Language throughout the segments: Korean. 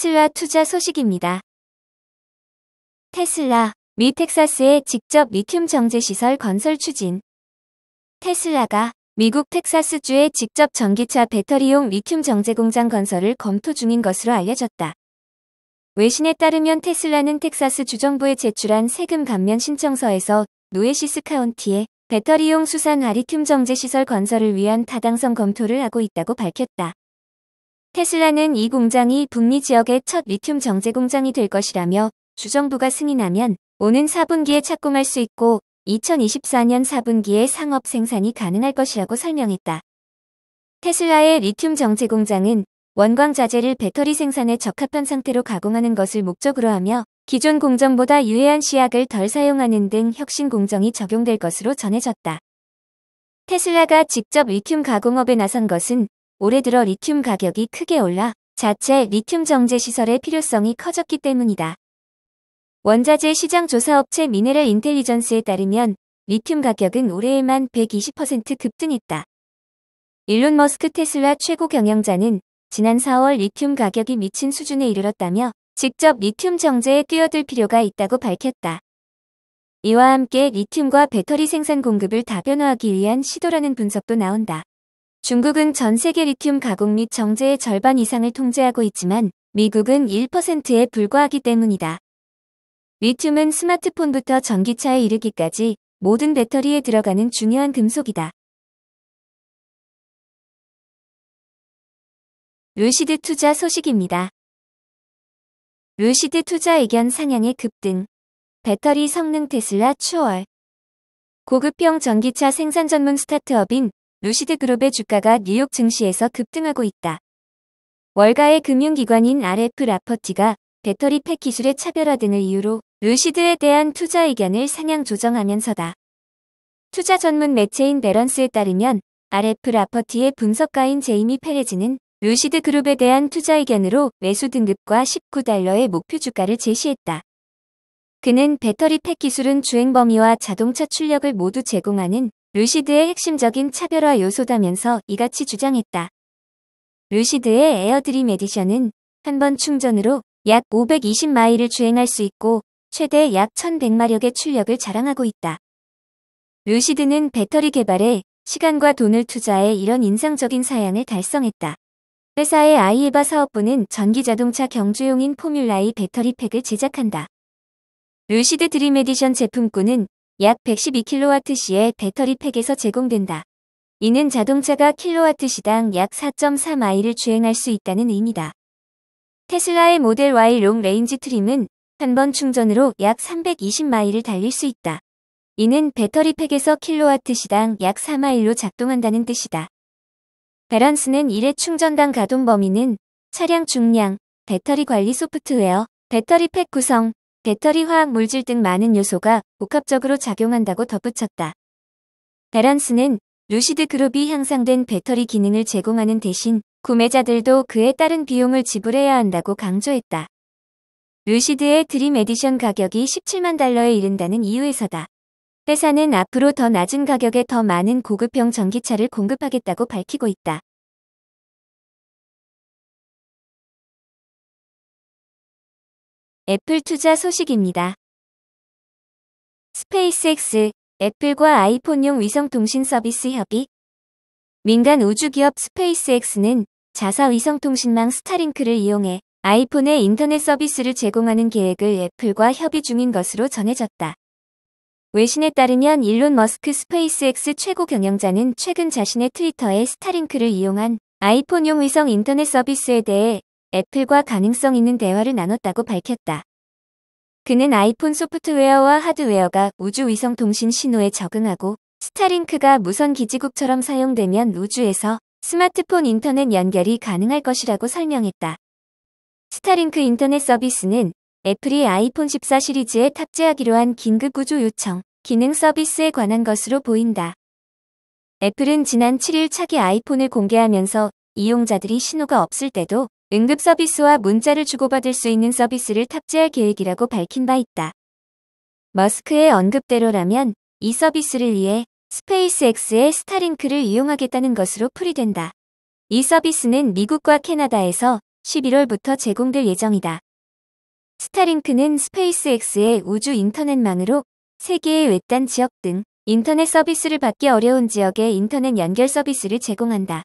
테슬라 투자 소식입니다. 테슬라, 미 텍사스에 직접 리튬 정제 시설 건설 추진. 테슬라가 미국 텍사스주에 직접 전기차 배터리용 리튬 정제 공장 건설을 검토 중인 것으로 알려졌다. 외신에 따르면 테슬라는 텍사스 주정부에 제출한 세금 감면 신청서에서 노에시스 카운티에 배터리용 수산 아리튬 정제 시설 건설을 위한 타당성 검토를 하고 있다고 밝혔다. 테슬라는 이 공장이 북미 지역의 첫 리튬 정제 공장이 될 것이라며 주정부가 승인하면 오는 4분기에 착공할 수 있고 2024년 4분기에 상업 생산이 가능할 것이라고 설명했다. 테슬라의 리튬 정제 공장은 원광 자재를 배터리 생산에 적합한 상태로 가공하는 것을 목적으로 하며 기존 공정보다 유해한 시약을 덜 사용하는 등 혁신 공정이 적용될 것으로 전해졌다. 테슬라가 직접 리튬 가공업에 나선 것은 올해 들어 리튬 가격이 크게 올라 자체 리튬 정제 시설의 필요성이 커졌기 때문이다. 원자재 시장 조사 업체 미네랄 인텔리전스에 따르면 리튬 가격은 올해에만 120% 급등했다. 일론 머스크 테슬라 최고 경영자는 지난 4월 리튬 가격이 미친 수준에 이르렀다며 직접 리튬 정제에 뛰어들 필요가 있다고 밝혔다. 이와 함께 리튬과 배터리 생산 공급을 다변화하기 위한 시도라는 분석도 나온다. 중국은 전 세계 리튬 가공 및 정제의 절반 이상을 통제하고 있지만 미국은 1%에 불과하기 때문이다. 리튬은 스마트폰부터 전기차에 이르기까지 모든 배터리에 들어가는 중요한 금속이다. 루시드 투자 소식입니다. 루시드 투자 의견 상향의 급등. 배터리 성능 테슬라 추월. 고급형 전기차 생산 전문 스타트업인 루시드 그룹의 주가가 뉴욕 증시에서 급등하고 있다. 월가의 금융기관인 RF 라퍼티가 배터리 팩 기술의 차별화 등을 이유로 루시드에 대한 투자 의견을 상향 조정하면서다. 투자 전문 매체인 베런스에 따르면 RF 라퍼티의 분석가인 제이미 페레즈는 루시드 그룹에 대한 투자 의견으로 매수 등급과 19달러의 목표 주가를 제시했다. 그는 배터리 팩 기술은 주행 범위와 자동차 출력을 모두 제공하는 루시드의 핵심적인 차별화 요소다면서 이같이 주장했다. 루시드의 에어드림 에디션은 한 번 충전으로 약 520마일을 주행할 수 있고 최대 약 1100마력의 출력을 자랑하고 있다. 루시드는 배터리 개발에 시간과 돈을 투자해 이런 인상적인 사양을 달성했다. 회사의 아이에바 사업부는 전기자동차 경주용인 포뮬라 이 배터리 팩을 제작한다. 루시드 드림 에디션 제품군은 약 112kWh의 배터리 팩에서 제공된다. 이는 자동차가 킬로와트시당 약 4.4마일을 주행할 수 있다는 의미다. 테슬라의 모델 Y 롱레인지 트림은 한 번 충전으로 약 320마일을 달릴 수 있다. 이는 배터리 팩에서 킬로와트시당 약 4마일로 작동한다는 뜻이다. 베런스는 일회 충전당 가동 범위는 차량 중량, 배터리 관리 소프트웨어, 배터리 팩 구성, 배터리 화학 물질 등 많은 요소가 복합적으로 작용한다고 덧붙였다. 베란스는 루시드 그룹이 향상된 배터리 기능을 제공하는 대신 구매자들도 그에 따른 비용을 지불해야 한다고 강조했다. 루시드의 드림 에디션 가격이 17만 달러에 이른다는 이유에서다. 회사는 앞으로 더 낮은 가격에 더 많은 고급형 전기차를 공급하겠다고 밝히고 있다. 애플 투자 소식입니다. 스페이스엑스 애플과 아이폰용 위성통신 서비스 협의 민간 우주기업 스페이스엑스는 자사 위성통신망 스타링크를 이용해 아이폰의 인터넷 서비스를 제공하는 계획을 애플과 협의 중인 것으로 전해졌다. 외신에 따르면 일론 머스크 스페이스엑스 최고 경영자는 최근 자신의 트위터에 스타링크를 이용한 아이폰용 위성 인터넷 서비스에 대해 애플과 가능성 있는 대화를 나눴다고 밝혔다. 그는 아이폰 소프트웨어와 하드웨어가 우주위성 통신 신호에 적응하고 스타링크가 무선 기지국처럼 사용되면 우주에서 스마트폰 인터넷 연결이 가능할 것이라고 설명했다. 스타링크 인터넷 서비스는 애플이 아이폰 14 시리즈에 탑재하기로 한 긴급 구조 요청, 기능 서비스에 관한 것으로 보인다. 애플은 지난 7일 차기 아이폰을 공개하면서 이용자들이 신호가 없을 때도 응급 서비스와 문자를 주고받을 수 있는 서비스를 탑재할 계획이라고 밝힌 바 있다. 머스크의 언급대로라면 이 서비스를 위해 스페이스X의 스타링크를 이용하겠다는 것으로 풀이된다. 이 서비스는 미국과 캐나다에서 11월부터 제공될 예정이다. 스타링크는 스페이스X의 우주 인터넷망으로 세계의 외딴 지역 등 인터넷 서비스를 받기 어려운 지역에 인터넷 연결 서비스를 제공한다.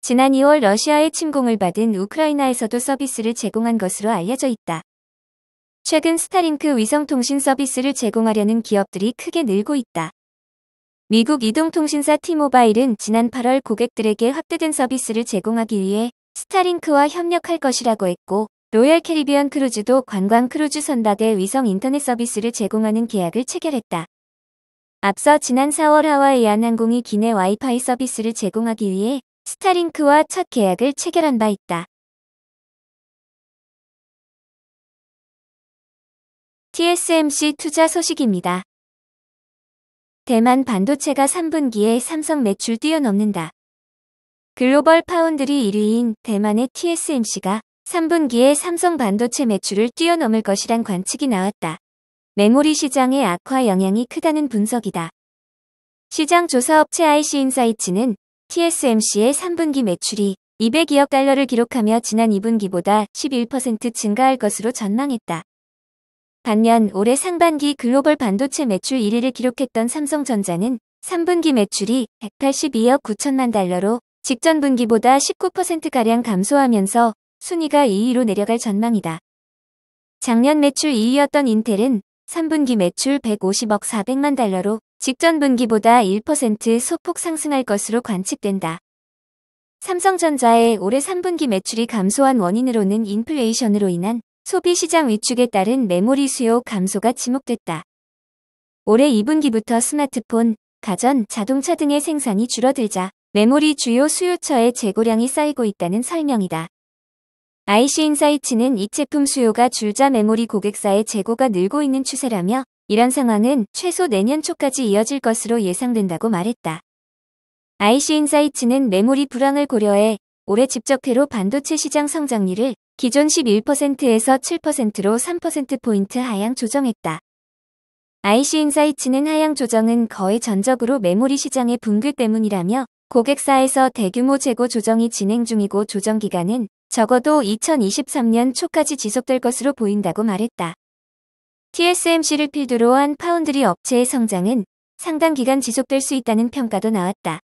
지난 2월 러시아의 침공을 받은 우크라이나에서도 서비스를 제공한 것으로 알려져 있다. 최근 스타링크 위성통신 서비스를 제공하려는 기업들이 크게 늘고 있다. 미국 이동통신사 티모바일은 지난 8월 고객들에게 확대된 서비스를 제공하기 위해 스타링크와 협력할 것이라고 했고 로얄 캐리비언 크루즈도 관광 크루즈 선박의 위성 인터넷 서비스를 제공하는 계약을 체결했다. 앞서 지난 4월 하와이안 항공이 기내 와이파이 서비스를 제공하기 위해 스타링크와 첫 계약을 체결한 바 있다. TSMC 투자 소식입니다. 대만 반도체가 3분기에 삼성 매출 뛰어넘는다. 글로벌 파운드리 1위인 대만의 TSMC가 3분기에 삼성 반도체 매출을 뛰어넘을 것이란 관측이 나왔다. 메모리 시장의 악화 영향이 크다는 분석이다. 시장 조사업체 IC인사이츠는 TSMC의 3분기 매출이 200억 달러를 기록하며 지난 2분기보다 11% 증가할 것으로 전망했다. 반면 올해 상반기 글로벌 반도체 매출 1위를 기록했던 삼성전자는 3분기 매출이 182억 9천만 달러로 직전 분기보다 19%가량 감소하면서 순위가 2위로 내려갈 전망이다. 작년 매출 2위였던 인텔은 3분기 매출 150억 4 0 0만 달러로 직전 분기보다 1% 소폭 상승할 것으로 관측된다. 삼성전자의 올해 3분기 매출이 감소한 원인으로는 인플레이션으로 인한 소비 시장 위축에 따른 메모리 수요 감소가 지목됐다. 올해 2분기부터 스마트폰, 가전, 자동차 등의 생산이 줄어들자 메모리 주요 수요처의 재고량이 쌓이고 있다는 설명이다. IC인사이츠는 이 제품 수요가 줄자 메모리 고객사의 재고가 늘고 있는 추세라며 이런 상황은 최소 내년 초까지 이어질 것으로 예상된다고 말했다. IC인사이츠는 메모리 불황을 고려해 올해 집적회로 반도체 시장 성장률을 기존 11%에서 7%로 3%포인트 하향 조정했다. IC인사이츠는 하향 조정은 거의 전적으로 메모리 시장의 붕괴 때문이라며 고객사에서 대규모 재고 조정이 진행 중이고 조정 기간은 적어도 2023년 초까지 지속될 것으로 보인다고 말했다. TSMC를 필두로 한 파운드리 업체의 성장은 상당 기간 지속될 수 있다는 평가도 나왔다.